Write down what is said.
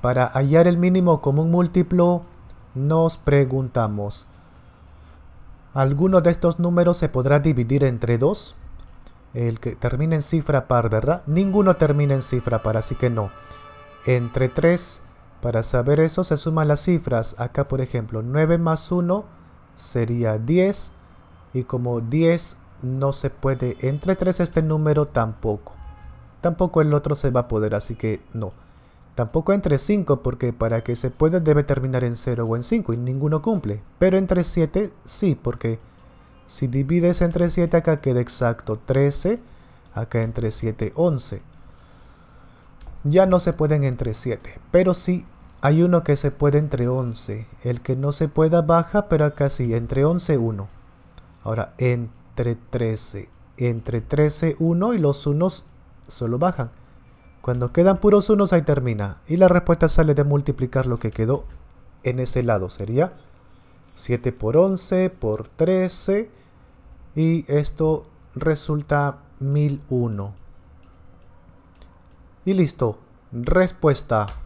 Para hallar el mínimo común múltiplo, nos preguntamos, ¿alguno de estos números se podrá dividir entre 2? El que termine en cifra par, ¿verdad? Ninguno termina en cifra par, así que no. Entre 3, para saber eso se suman las cifras. Acá, por ejemplo, 9 más 1 sería 10. Y como 10 no se puede entre 3 este número tampoco. Tampoco el otro se va a poder, así que no. Tampoco entre 5 porque para que se pueda debe terminar en 0 o en 5 y ninguno cumple. Pero entre 7 sí porque si divides entre 7 acá queda exacto 13, acá entre 7 11. Ya no se pueden entre 7, pero sí hay uno que se puede entre 11. El que no se pueda baja, pero acá sí, entre 11 1. Ahora entre 13, entre 13 1 y los unos solo bajan. Cuando quedan puros unos ahí termina. Y la respuesta sale de multiplicar lo que quedó en ese lado. Sería 7 por 11 por 13. Y esto resulta 1001. Y listo. Respuesta